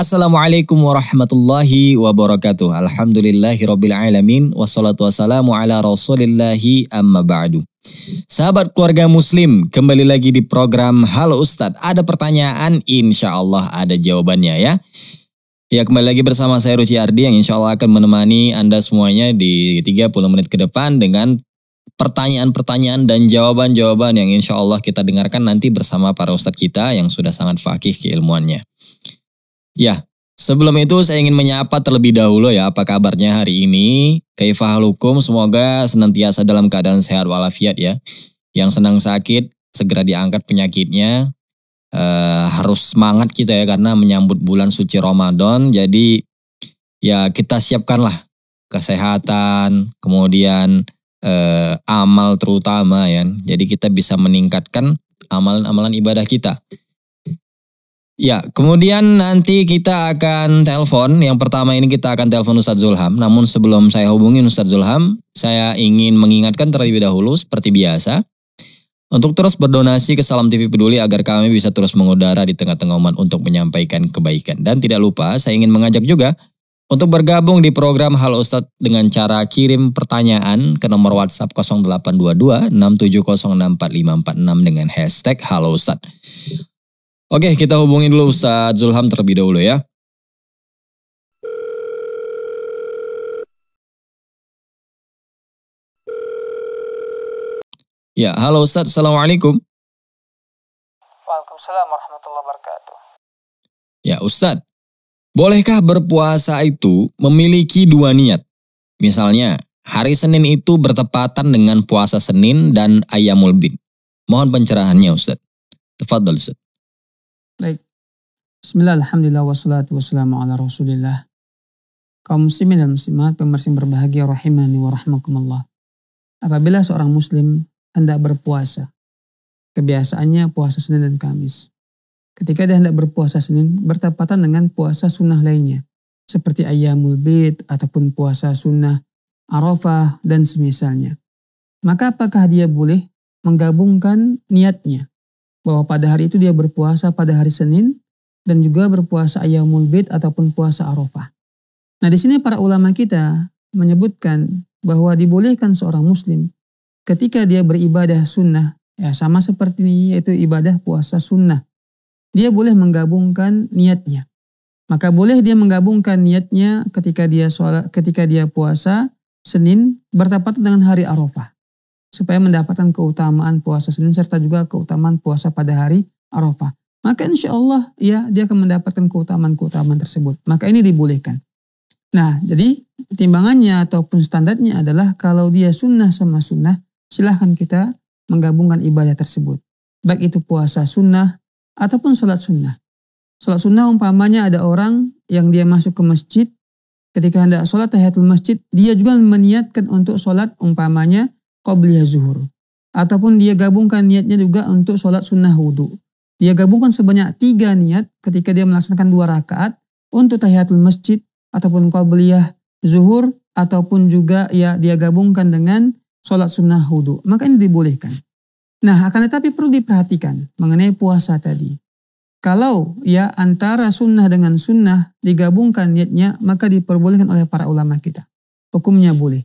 Assalamualaikum warahmatullahi wabarakatuh. Alhamdulillahi rabbil alamin. Wassalatu wassalamu ala rasulillahi amma ba'du. Sahabat keluarga muslim, kembali lagi di program Halo Ustadz. Ada pertanyaan, insya Allah ada jawabannya ya. Ya kembali lagi bersama saya Ruci Ardi yang insya Allah akan menemani Anda semuanya di 30 menit ke depan dengan pertanyaan-pertanyaan dan jawaban-jawaban yang insya Allah kita dengarkan nanti bersama para ustadz kita yang sudah sangat fakih keilmuannya. Ya, sebelum itu saya ingin menyapa terlebih dahulu ya apa kabarnya hari ini. Kaifah hukum semoga senantiasa dalam keadaan sehat walafiat ya. Yang senang sakit segera diangkat penyakitnya. E, harus semangat kita ya karena menyambut bulan suci Ramadan. Jadi ya kita siapkanlah kesehatan, kemudian e, amal terutama ya. Jadi kita bisa meningkatkan amalan-amalan ibadah kita. Ya, kemudian nanti kita akan telepon. Yang pertama ini kita akan telepon Ustadz Zulham. Namun sebelum saya hubungi Ustadz Zulham, saya ingin mengingatkan terlebih dahulu seperti biasa. Untuk terus berdonasi ke Salam TV Peduli agar kami bisa terus mengudara di tengah-tengah umat untuk menyampaikan kebaikan. Dan tidak lupa, saya ingin mengajak juga untuk bergabung di program Hal Ustadz dengan cara kirim pertanyaan ke nomor WhatsApp 0822 67064546 dengan hashtag Halo Ustadz. Oke, kita hubungin dulu Ustadz Zulham terlebih dahulu ya. Ya, halo Ustadz, Assalamualaikum. Waalaikumsalam warahmatullahi wabarakatuh. Ya Ustadz, bolehkah berpuasa itu memiliki dua niat? Misalnya, hari Senin itu bertepatan dengan puasa Senin dan Ayamul bin. Mohon pencerahannya Ustadz. dulu, Ustadz. Baik. Bismillahirrahmanirrahim. Wassalatu wassalamu ala rasulillah. Kaum muslimin dan muslimat, pemirsa berbahagia rahimani wa rahmakumullah. Apabila seorang muslim hendak berpuasa, kebiasaannya puasa Senin dan Kamis. Ketika dia hendak berpuasa Senin, bertepatan dengan puasa sunnah lainnya, seperti ayamul bid ataupun puasa sunnah Arafah dan semisalnya. Maka apakah dia boleh menggabungkan niatnya bahwa pada hari itu dia berpuasa pada hari Senin dan juga berpuasa ayamul Bid ataupun puasa Arafah. Nah, di sini para ulama kita menyebutkan bahwa dibolehkan seorang muslim ketika dia beribadah sunnah, ya sama seperti ini yaitu ibadah puasa sunnah. Dia boleh menggabungkan niatnya. Maka boleh dia menggabungkan niatnya ketika dia sholat, ketika dia puasa Senin bertepatan dengan hari Arafah supaya mendapatkan keutamaan puasa Senin serta juga keutamaan puasa pada hari Arafah. Maka insya Allah ya dia akan mendapatkan keutamaan-keutamaan tersebut. Maka ini dibolehkan. Nah jadi pertimbangannya ataupun standarnya adalah kalau dia sunnah sama sunnah silahkan kita menggabungkan ibadah tersebut. Baik itu puasa sunnah ataupun sholat sunnah. Sholat sunnah umpamanya ada orang yang dia masuk ke masjid ketika hendak sholat tahiyatul masjid, dia juga meniatkan untuk sholat umpamanya qobliya zuhur. Ataupun dia gabungkan niatnya juga untuk sholat sunnah wudhu. Dia gabungkan sebanyak tiga niat ketika dia melaksanakan dua rakaat untuk tahiyatul masjid ataupun qobliyah zuhur ataupun juga ya dia gabungkan dengan sholat sunnah wudhu. Maka ini dibolehkan. Nah akan tetapi perlu diperhatikan mengenai puasa tadi. Kalau ya antara sunnah dengan sunnah digabungkan niatnya maka diperbolehkan oleh para ulama kita. Hukumnya boleh.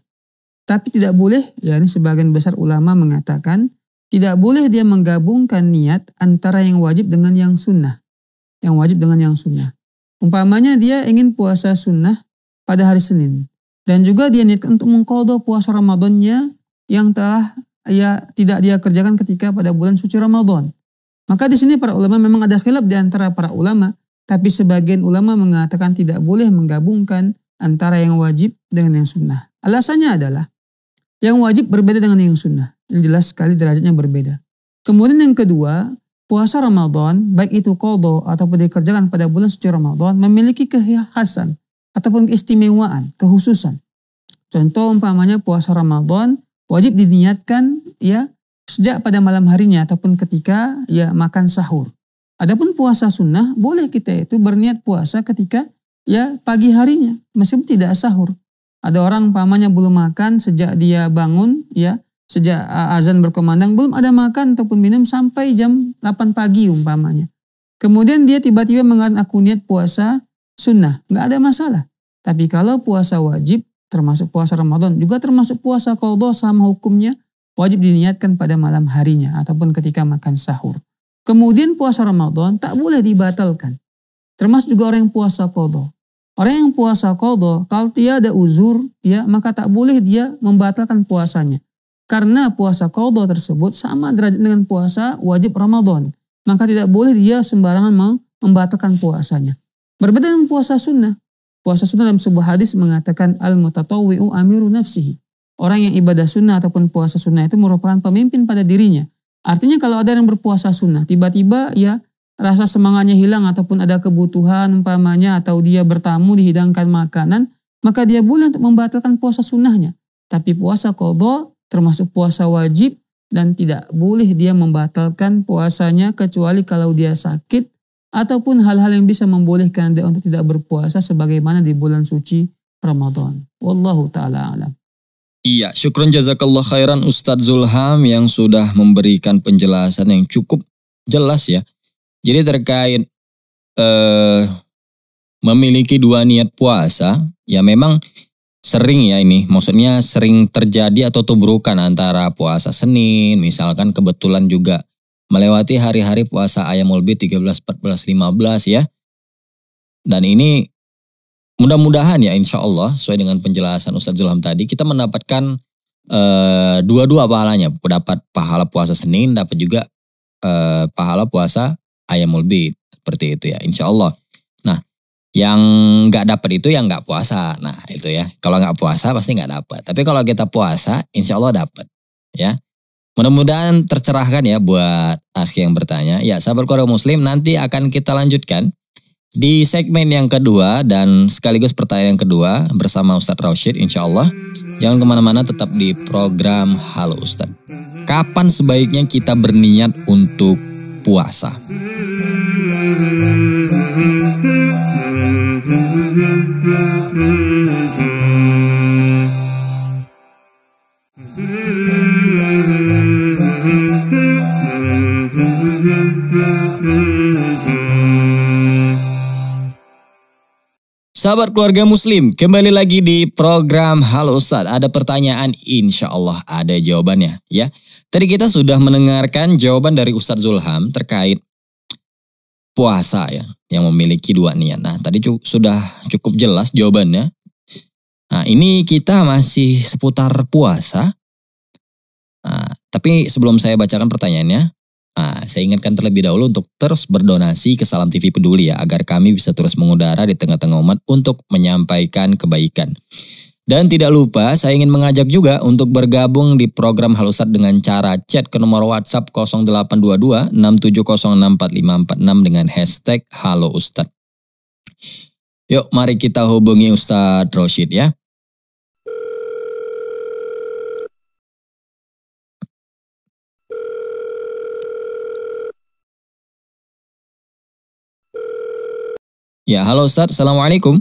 Tapi tidak boleh, ya ini sebagian besar ulama mengatakan, tidak boleh dia menggabungkan niat antara yang wajib dengan yang sunnah. Yang wajib dengan yang sunnah. Umpamanya dia ingin puasa sunnah pada hari Senin. Dan juga dia niatkan untuk mengkodoh puasa Ramadannya yang telah ya tidak dia kerjakan ketika pada bulan suci Ramadan. Maka di sini para ulama memang ada khilaf di antara para ulama. Tapi sebagian ulama mengatakan tidak boleh menggabungkan antara yang wajib dengan yang sunnah. Alasannya adalah yang wajib berbeda dengan yang sunnah. Yang jelas sekali derajatnya berbeda. Kemudian yang kedua, puasa Ramadan, baik itu kodo ataupun dikerjakan pada bulan suci Ramadan, memiliki kekhasan ataupun keistimewaan, kehususan. Contoh umpamanya puasa Ramadan wajib diniatkan ya sejak pada malam harinya ataupun ketika ya makan sahur. Adapun puasa sunnah boleh kita itu berniat puasa ketika ya pagi harinya meskipun tidak sahur. Ada orang pamannya belum makan sejak dia bangun ya, sejak azan berkumandang belum ada makan ataupun minum sampai jam 8 pagi umpamanya. Kemudian dia tiba-tiba mengatakan aku niat puasa sunnah, nggak ada masalah. Tapi kalau puasa wajib termasuk puasa Ramadan juga termasuk puasa qadha sama hukumnya wajib diniatkan pada malam harinya ataupun ketika makan sahur. Kemudian puasa Ramadan tak boleh dibatalkan. Termasuk juga orang yang puasa qadha. Orang yang puasa kodo, kalau dia ada uzur, ya maka tak boleh dia membatalkan puasanya. Karena puasa kodo tersebut sama derajat dengan puasa wajib Ramadan. Maka tidak boleh dia sembarangan membatalkan puasanya. Berbeda dengan puasa sunnah. Puasa sunnah dalam sebuah hadis mengatakan al-mutatawwi'u amiru nafsihi. Orang yang ibadah sunnah ataupun puasa sunnah itu merupakan pemimpin pada dirinya. Artinya kalau ada yang berpuasa sunnah, tiba-tiba ya rasa semangatnya hilang ataupun ada kebutuhan umpamanya atau dia bertamu dihidangkan makanan, maka dia boleh untuk membatalkan puasa sunnahnya. Tapi puasa kodo termasuk puasa wajib dan tidak boleh dia membatalkan puasanya kecuali kalau dia sakit ataupun hal-hal yang bisa membolehkan dia untuk tidak berpuasa sebagaimana di bulan suci Ramadan. Wallahu taala alam. Iya, syukron jazakallah khairan Ustadz Zulham yang sudah memberikan penjelasan yang cukup jelas ya jadi terkait eh, memiliki dua niat puasa, ya memang sering ya ini, maksudnya sering terjadi atau tubrukan antara puasa Senin, misalkan kebetulan juga melewati hari-hari puasa Ayam ulbi 13, 14, 15 ya. Dan ini mudah-mudahan ya insya Allah sesuai dengan penjelasan Ustaz Zulham tadi, kita mendapatkan eh, dua-dua pahalanya, dapat pahala puasa Senin, dapat juga eh, pahala puasa ayamul bid seperti itu ya insya Allah nah yang nggak dapat itu yang nggak puasa nah itu ya kalau nggak puasa pasti nggak dapat tapi kalau kita puasa insya Allah dapat ya mudah-mudahan tercerahkan ya buat akhi yang bertanya ya sahabat korea muslim nanti akan kita lanjutkan di segmen yang kedua dan sekaligus pertanyaan yang kedua bersama Ustadz Rashid insya Allah. Jangan kemana-mana tetap di program Halo Ustadz. Kapan sebaiknya kita berniat untuk puasa? Sahabat keluarga muslim, kembali lagi di program Halo Ustadz. Ada pertanyaan, insya Allah ada jawabannya ya. Tadi kita sudah mendengarkan jawaban dari Ustadz Zulham terkait puasa ya, yang memiliki dua niat. Nah tadi cu sudah cukup jelas jawabannya. Nah ini kita masih seputar puasa. Nah, tapi sebelum saya bacakan pertanyaannya, Nah, saya ingatkan terlebih dahulu untuk terus berdonasi ke Salam TV Peduli ya, agar kami bisa terus mengudara di tengah-tengah umat untuk menyampaikan kebaikan. Dan tidak lupa, saya ingin mengajak juga untuk bergabung di program Halusat dengan cara chat ke nomor WhatsApp 0822 dengan hashtag Halo Ustadz. Yuk, mari kita hubungi Ustadz Roshid ya. Ya, halo Ustaz. Assalamualaikum.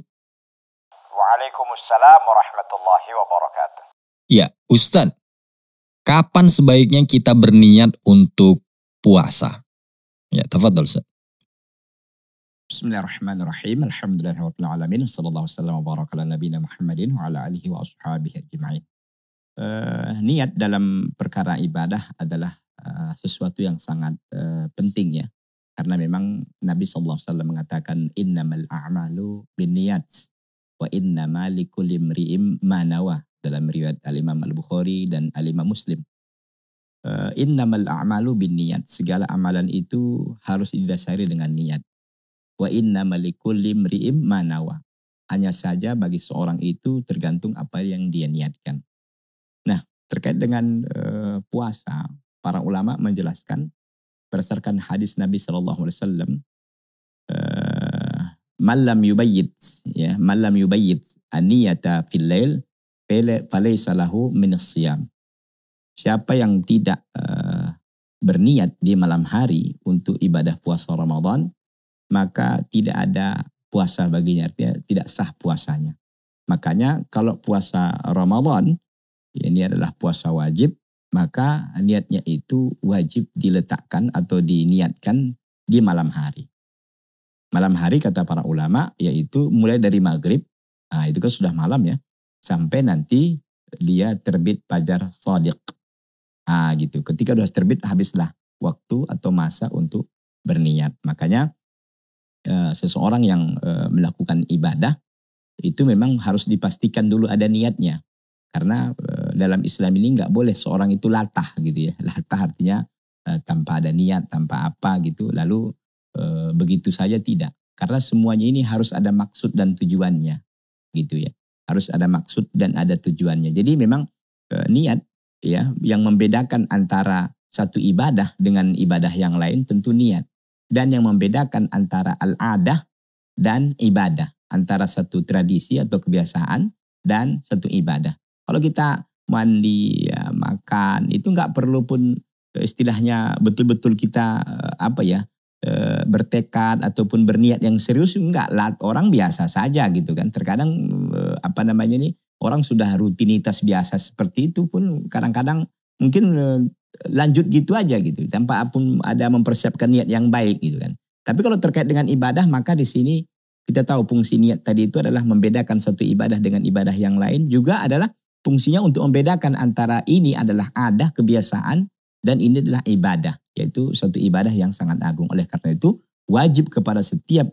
Waalaikumsalam warahmatullahi wabarakatuh. Ya, Ustaz. Kapan sebaiknya kita berniat untuk puasa? Ya, tafadhol Ustaz. Bismillahirrahmanirrahim. Alhamdulillahirabbil alamin. Wassallallahu wasallam wa baraka nabiyina Muhammadin wa ala alihi wa ashabihi ajma'in. Uh, niat dalam perkara ibadah adalah uh, sesuatu yang sangat uh, penting ya karena memang Nabi SAW mengatakan innamal a'malu bin niat wa innama likulli imri'im manawa dalam riwayat Al-Imam Al-Bukhari dan Al-Imam Muslim. Uh, innamal a'malu bin niat Segala amalan itu harus didasari dengan niat. Wa innama likulli imri'im manawa. Hanya saja bagi seorang itu tergantung apa yang dia niatkan. Nah, terkait dengan uh, puasa, para ulama menjelaskan berdasarkan hadis Nabi Shallallahu Alaihi Wasallam eh, malam yubayyid ya malam yubayyid aniyata fil lail pale salahu min siyam siapa yang tidak uh, berniat di malam hari untuk ibadah puasa Ramadan maka tidak ada puasa baginya artinya tidak sah puasanya makanya kalau puasa Ramadan ya ini adalah puasa wajib maka niatnya itu wajib diletakkan atau diniatkan di malam hari. Malam hari kata para ulama yaitu mulai dari maghrib, nah itu kan sudah malam ya, sampai nanti dia terbit fajar sadiq. Ah gitu. Ketika sudah terbit habislah waktu atau masa untuk berniat. Makanya e, seseorang yang e, melakukan ibadah itu memang harus dipastikan dulu ada niatnya. Karena e, dalam Islam ini nggak boleh seorang itu latah gitu ya. Latah artinya uh, tanpa ada niat, tanpa apa gitu. Lalu uh, begitu saja tidak. Karena semuanya ini harus ada maksud dan tujuannya gitu ya. Harus ada maksud dan ada tujuannya. Jadi memang uh, niat ya yang membedakan antara satu ibadah dengan ibadah yang lain tentu niat. Dan yang membedakan antara al-adah dan ibadah. Antara satu tradisi atau kebiasaan dan satu ibadah. Kalau kita mandi, ya, makan. Itu nggak perlu pun e, istilahnya betul-betul kita e, apa ya e, bertekad ataupun berniat yang serius nggak lah orang biasa saja gitu kan terkadang apa namanya nih orang sudah rutinitas biasa seperti itu pun kadang-kadang mungkin lanjut gitu aja gitu tanpa apun ada mempersiapkan niat yang baik gitu kan tapi kalau terkait dengan ibadah maka di sini kita tahu fungsi niat tadi itu adalah membedakan satu ibadah dengan ibadah yang lain juga adalah fungsinya untuk membedakan antara ini adalah adah kebiasaan dan ini adalah ibadah, yaitu satu ibadah yang sangat agung. Oleh karena itu, wajib kepada setiap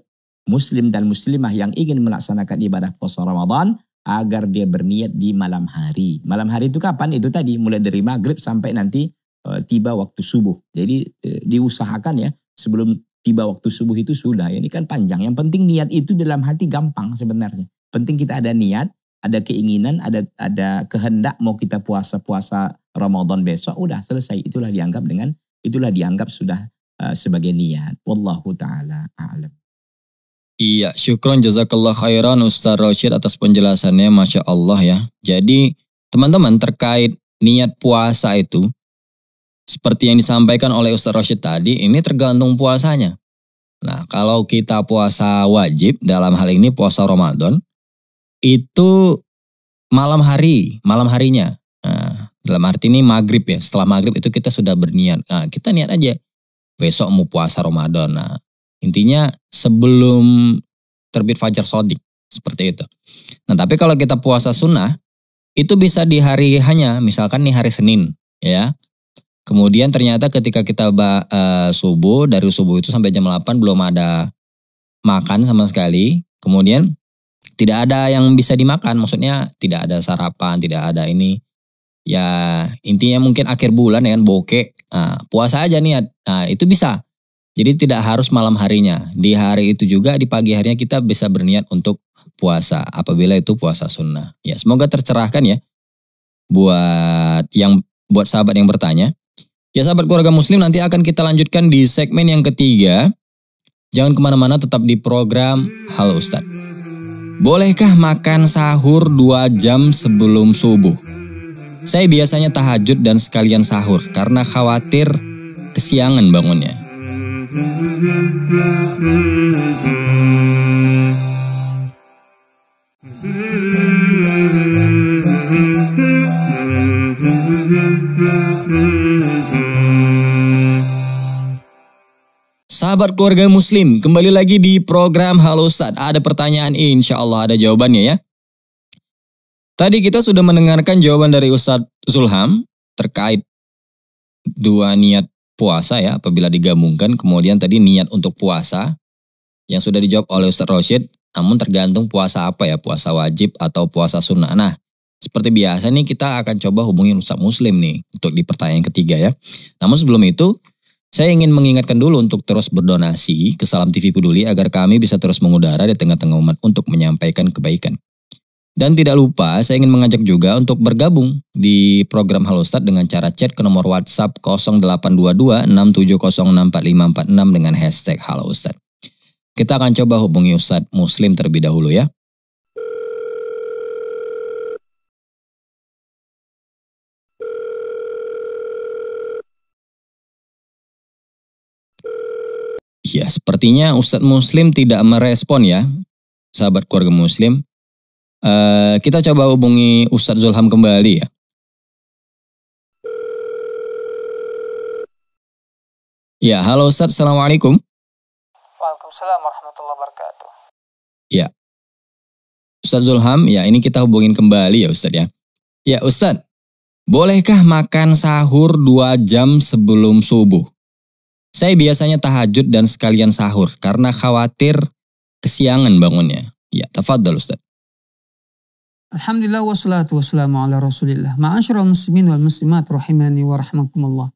muslim dan muslimah yang ingin melaksanakan ibadah puasa Ramadan agar dia berniat di malam hari. Malam hari itu kapan? Itu tadi mulai dari maghrib sampai nanti e, tiba waktu subuh. Jadi e, diusahakan ya sebelum tiba waktu subuh itu sudah. Ini kan panjang. Yang penting niat itu dalam hati gampang sebenarnya. Penting kita ada niat ada keinginan, ada ada kehendak mau kita puasa-puasa Ramadan besok, udah selesai. Itulah dianggap dengan itulah dianggap sudah uh, sebagai niat. Wallahu taala a'lam. Iya, syukron jazakallah khairan Ustaz Rashid atas penjelasannya, Masya Allah ya. Jadi teman-teman terkait niat puasa itu, seperti yang disampaikan oleh Ustaz Rashid tadi, ini tergantung puasanya. Nah, kalau kita puasa wajib, dalam hal ini puasa Ramadan, itu malam hari, malam harinya. Nah, dalam arti ini maghrib ya. Setelah maghrib itu kita sudah berniat. Nah, kita niat aja besok mau puasa Ramadan. Nah, intinya sebelum terbit fajar sodik seperti itu. Nah, tapi kalau kita puasa sunnah itu bisa di hari hanya, misalkan nih hari Senin, ya. Kemudian ternyata ketika kita uh, subuh dari subuh itu sampai jam 8 belum ada makan sama sekali. Kemudian tidak ada yang bisa dimakan maksudnya tidak ada sarapan tidak ada ini ya intinya mungkin akhir bulan ya kan bokeh nah, puasa aja niat nah itu bisa jadi tidak harus malam harinya di hari itu juga di pagi harinya kita bisa berniat untuk puasa apabila itu puasa sunnah ya semoga tercerahkan ya buat yang buat sahabat yang bertanya ya sahabat keluarga muslim nanti akan kita lanjutkan di segmen yang ketiga jangan kemana-mana tetap di program Halo Ustadz Bolehkah makan sahur 2 jam sebelum subuh? Saya biasanya tahajud dan sekalian sahur karena khawatir kesiangan bangunnya. sahabat keluarga muslim, kembali lagi di program Halo Ustaz. Ada pertanyaan insya Allah ada jawabannya ya. Tadi kita sudah mendengarkan jawaban dari Ustadz Zulham terkait dua niat puasa ya apabila digabungkan. Kemudian tadi niat untuk puasa yang sudah dijawab oleh Ustadz Roshid. Namun tergantung puasa apa ya, puasa wajib atau puasa sunnah. Nah, seperti biasa nih kita akan coba hubungi Ustadz Muslim nih untuk di pertanyaan ketiga ya. Namun sebelum itu saya ingin mengingatkan dulu untuk terus berdonasi ke Salam TV Peduli agar kami bisa terus mengudara di tengah-tengah umat untuk menyampaikan kebaikan. Dan tidak lupa, saya ingin mengajak juga untuk bergabung di program Halo Start dengan cara chat ke nomor WhatsApp 0822 dengan hashtag Halo Ustadz. Kita akan coba hubungi Ustadz Muslim terlebih dahulu ya. Ya, sepertinya Ustadz Muslim tidak merespon ya, sahabat keluarga Muslim. Uh, kita coba hubungi Ustadz Zulham kembali ya. Ya, halo Ustadz, Assalamualaikum. Waalaikumsalam warahmatullahi wabarakatuh. Ya. Ustadz Zulham, ya ini kita hubungin kembali ya Ustadz ya. Ya Ustadz, bolehkah makan sahur 2 jam sebelum subuh? Saya biasanya tahajud dan sekalian sahur karena khawatir kesiangan bangunnya. Ya, tafadhal Ustaz. Alhamdulillah wassalatu wassalamu ala rasulillah. Ma'asyiral muslimin wal muslimat rahimani wa rahmakumullah.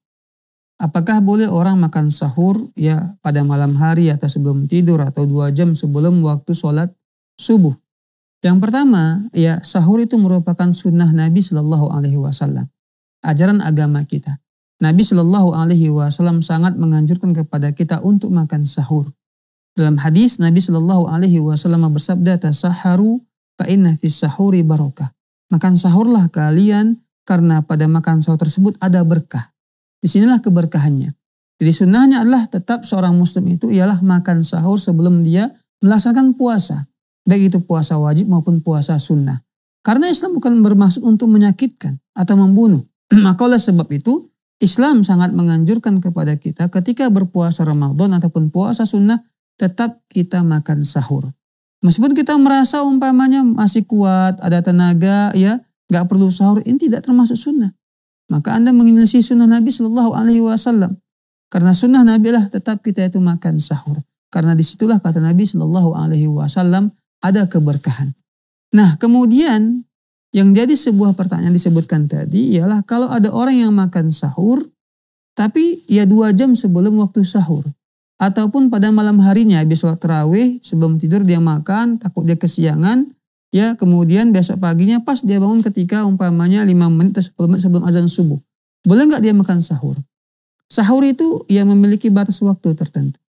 Apakah boleh orang makan sahur ya pada malam hari atau sebelum tidur atau dua jam sebelum waktu sholat subuh? Yang pertama, ya sahur itu merupakan sunnah Nabi Shallallahu Alaihi Wasallam, ajaran agama kita. Nabi Shallallahu Alaihi Wasallam sangat menganjurkan kepada kita untuk makan sahur. Dalam hadis Nabi Shallallahu Alaihi Wasallam bersabda, "Tasaharu fa'inna fi sahuri barokah." Makan sahurlah kalian karena pada makan sahur tersebut ada berkah. Disinilah keberkahannya. Jadi sunnahnya adalah tetap seorang muslim itu ialah makan sahur sebelum dia melaksanakan puasa. Baik itu puasa wajib maupun puasa sunnah. Karena Islam bukan bermaksud untuk menyakitkan atau membunuh. Maka oleh sebab itu Islam sangat menganjurkan kepada kita ketika berpuasa Ramadan ataupun puasa sunnah tetap kita makan sahur. Meskipun kita merasa umpamanya masih kuat, ada tenaga, ya nggak perlu sahur, ini tidak termasuk sunnah. Maka Anda menginisi sunnah Nabi Shallallahu Alaihi Wasallam. Karena sunnah Nabi lah tetap kita itu makan sahur. Karena disitulah kata Nabi Shallallahu Alaihi Wasallam ada keberkahan. Nah kemudian yang jadi sebuah pertanyaan disebutkan tadi ialah kalau ada orang yang makan sahur, tapi ya dua jam sebelum waktu sahur. Ataupun pada malam harinya habis sholat terawih, sebelum tidur dia makan, takut dia kesiangan. Ya kemudian besok paginya pas dia bangun ketika umpamanya 5 menit atau 10 menit sebelum azan subuh. Boleh nggak dia makan sahur? Sahur itu ia memiliki batas waktu tertentu.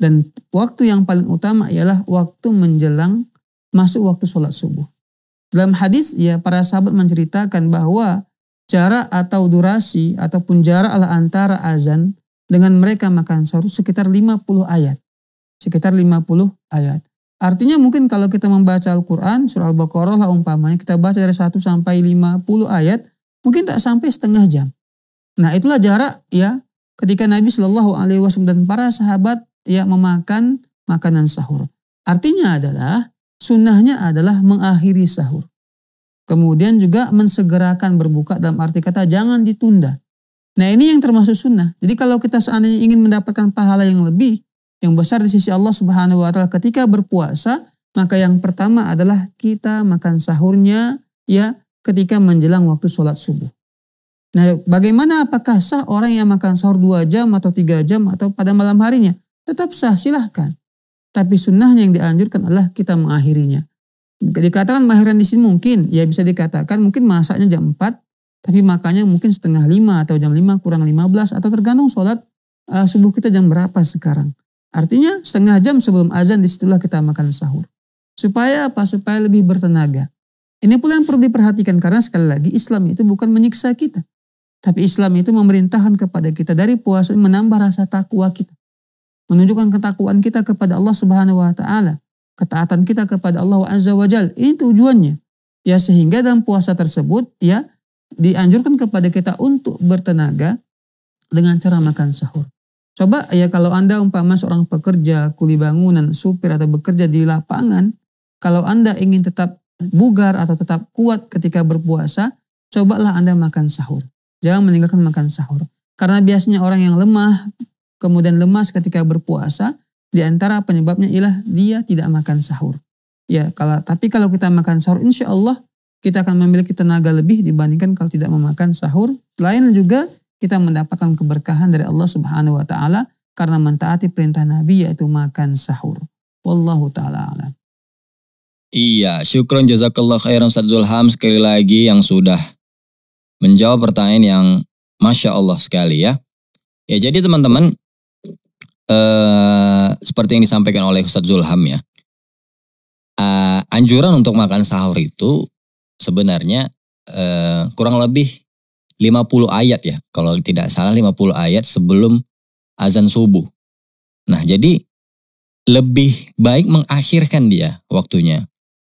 Dan waktu yang paling utama ialah waktu menjelang masuk waktu sholat subuh. Dalam hadis ya para sahabat menceritakan bahwa jarak atau durasi ataupun jarak ala antara azan dengan mereka makan sahur sekitar 50 ayat. Sekitar 50 ayat. Artinya mungkin kalau kita membaca Al-Quran, surah Al-Baqarah lah umpamanya, kita baca dari 1 sampai 50 ayat, mungkin tak sampai setengah jam. Nah itulah jarak ya ketika Nabi Shallallahu Alaihi Wasallam dan para sahabat ya memakan makanan sahur. Artinya adalah sunnahnya adalah mengakhiri sahur. Kemudian juga mensegerakan berbuka dalam arti kata jangan ditunda. Nah ini yang termasuk sunnah. Jadi kalau kita seandainya ingin mendapatkan pahala yang lebih, yang besar di sisi Allah Subhanahu wa taala ketika berpuasa, maka yang pertama adalah kita makan sahurnya ya ketika menjelang waktu sholat subuh. Nah, bagaimana apakah sah orang yang makan sahur dua jam atau tiga jam atau pada malam harinya? Tetap sah, silahkan. Tapi sunnahnya yang dianjurkan adalah kita mengakhirinya. Dikatakan mahiran di sini mungkin, ya bisa dikatakan mungkin masaknya jam 4, tapi makanya mungkin setengah 5 atau jam 5 kurang 15 atau tergantung sholat uh, subuh kita jam berapa sekarang. Artinya setengah jam sebelum azan di disitulah kita makan sahur. Supaya apa? Supaya lebih bertenaga. Ini pula yang perlu diperhatikan karena sekali lagi Islam itu bukan menyiksa kita. Tapi Islam itu memerintahkan kepada kita dari puasa menambah rasa takwa kita menunjukkan ketakwaan kita kepada Allah Subhanahu wa taala, ketaatan kita kepada Allah Azza wa Jal. Ini tujuannya. Ya sehingga dalam puasa tersebut ya dianjurkan kepada kita untuk bertenaga dengan cara makan sahur. Coba ya kalau Anda umpama seorang pekerja, kuli bangunan, supir atau bekerja di lapangan, kalau Anda ingin tetap bugar atau tetap kuat ketika berpuasa, cobalah Anda makan sahur. Jangan meninggalkan makan sahur. Karena biasanya orang yang lemah kemudian lemas ketika berpuasa, di antara penyebabnya ialah dia tidak makan sahur. Ya, kalau tapi kalau kita makan sahur, insya Allah kita akan memiliki tenaga lebih dibandingkan kalau tidak memakan sahur. Lain juga kita mendapatkan keberkahan dari Allah Subhanahu wa taala karena mentaati perintah Nabi yaitu makan sahur. Wallahu taala alam. Iya, syukron jazakallah khairan Ustaz Zulham sekali lagi yang sudah menjawab pertanyaan yang Masya Allah sekali ya. Ya jadi teman-teman, eh, seperti yang disampaikan oleh Ustadz Zulham ya, eh, anjuran untuk makan sahur itu sebenarnya eh, kurang lebih 50 ayat ya, kalau tidak salah 50 ayat sebelum azan subuh. Nah jadi lebih baik mengakhirkan dia waktunya.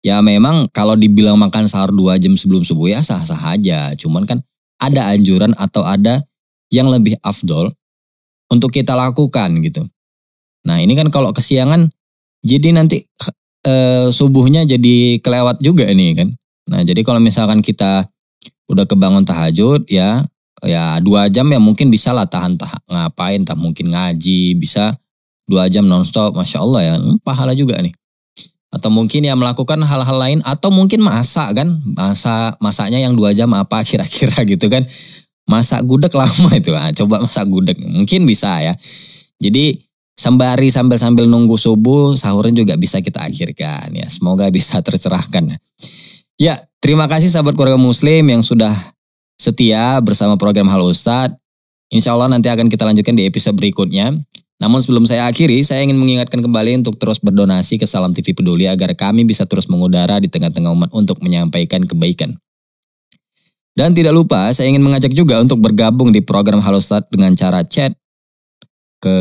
Ya memang kalau dibilang makan sahur 2 jam sebelum subuh ya sah-sah aja. Cuman kan ada anjuran atau ada yang lebih afdol untuk kita lakukan gitu. Nah ini kan kalau kesiangan jadi nanti e, subuhnya jadi kelewat juga ini kan. Nah jadi kalau misalkan kita udah kebangun tahajud ya ya dua jam ya mungkin bisa lah tahan tahan ngapain tak mungkin ngaji bisa dua jam nonstop masya Allah ya hmm, pahala juga nih atau mungkin ya melakukan hal-hal lain atau mungkin masak kan masa masaknya yang dua jam apa kira-kira gitu kan masak gudeg lama itu ah coba masak gudeg mungkin bisa ya jadi sembari sambil sambil nunggu subuh sahurnya juga bisa kita akhirkan ya semoga bisa tercerahkan ya terima kasih sahabat keluarga muslim yang sudah setia bersama program Halo Ustadz Insya Allah nanti akan kita lanjutkan di episode berikutnya. Namun sebelum saya akhiri, saya ingin mengingatkan kembali untuk terus berdonasi ke Salam TV Peduli agar kami bisa terus mengudara di tengah-tengah umat untuk menyampaikan kebaikan. Dan tidak lupa, saya ingin mengajak juga untuk bergabung di program Halo Start dengan cara chat ke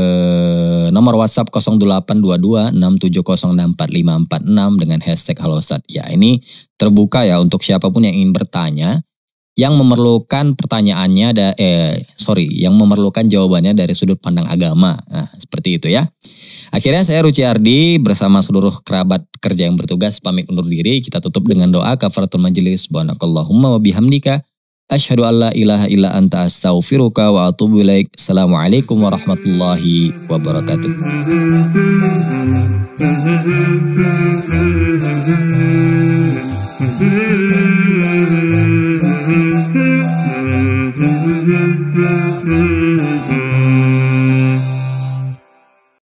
nomor WhatsApp 0822 dengan hashtag Halo Start. Ya, ini terbuka ya untuk siapapun yang ingin bertanya yang memerlukan pertanyaannya ada eh sorry yang memerlukan jawabannya dari sudut pandang agama nah, seperti itu ya akhirnya saya Ruci Ardi bersama seluruh kerabat kerja yang bertugas pamit undur diri kita tutup dengan doa kafaratul majelis subhanakallahumma wa bihamdika asyhadu alla ilaha illa anta astaghfiruka wa atubu ilaik assalamualaikum warahmatullahi wabarakatuh